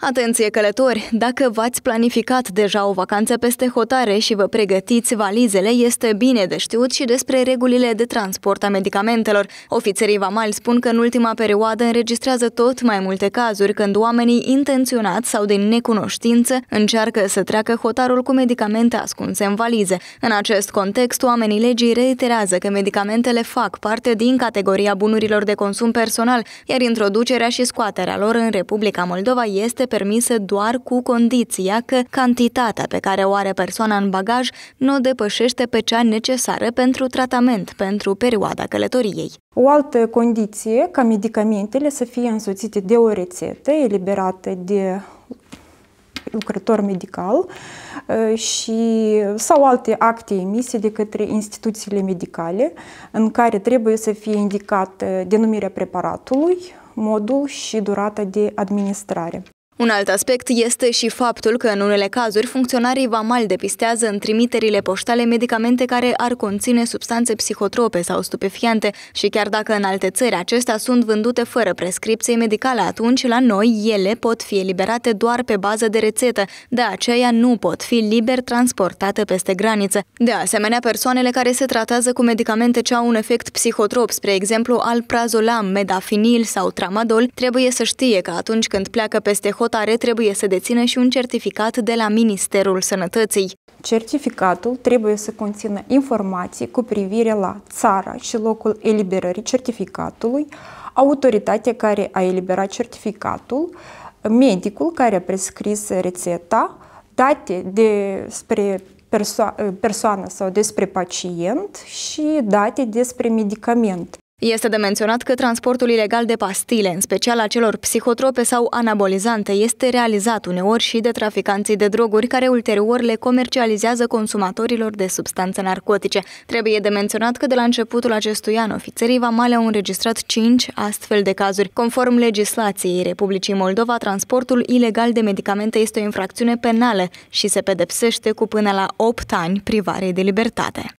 Atenție călători! Dacă v-ați planificat deja o vacanță peste hotare și vă pregătiți valizele, este bine de știut și despre regulile de transport a medicamentelor. Ofițerii vamali spun că în ultima perioadă înregistrează tot mai multe cazuri când oamenii intenționați sau din necunoștință încearcă să treacă hotarul cu medicamente ascunse în valize. În acest context, oamenii legii reiterează că medicamentele fac parte din categoria bunurilor de consum personal, iar introducerea și scoaterea lor în Republica Moldova este permise doar cu condiția că cantitatea pe care o are persoana în bagaj nu o depășește pe cea necesară pentru tratament pentru perioada călătoriei. O altă condiție ca medicamentele să fie însoțite de o rețetă eliberată de lucrător medical uh, și, sau alte acte emise de către instituțiile medicale în care trebuie să fie indicat denumirea preparatului, modul și durata de administrare. Un alt aspect este și faptul că în unele cazuri funcționarii mal depistează în trimiterile poștale medicamente care ar conține substanțe psihotrope sau stupefiante și chiar dacă în alte țări acestea sunt vândute fără prescripție medicală, atunci la noi ele pot fi eliberate doar pe bază de rețetă, de aceea nu pot fi liber transportate peste graniță. De asemenea, persoanele care se tratează cu medicamente ce au un efect psihotrop, spre exemplu alprazolam, medafinil sau tramadol, trebuie să știe că atunci când pleacă peste hot vaccinatare trebuie să dețină și un certificat de la Ministerul Sănătății. Certificatul trebuie să conțină informații cu privire la țara și locul eliberării certificatului, autoritatea care a eliberat certificatul, medicul care a prescris rețeta, date despre perso persoană sau despre pacient și date despre medicament. Este de menționat că transportul ilegal de pastile, în special a celor psihotrope sau anabolizante, este realizat uneori și de traficanții de droguri care ulterior le comercializează consumatorilor de substanțe narcotice. Trebuie de menționat că de la începutul acestui an ofițerii vamale au înregistrat 5 astfel de cazuri. Conform legislației Republicii Moldova, transportul ilegal de medicamente este o infracțiune penală și se pedepsește cu până la 8 ani privare de libertate.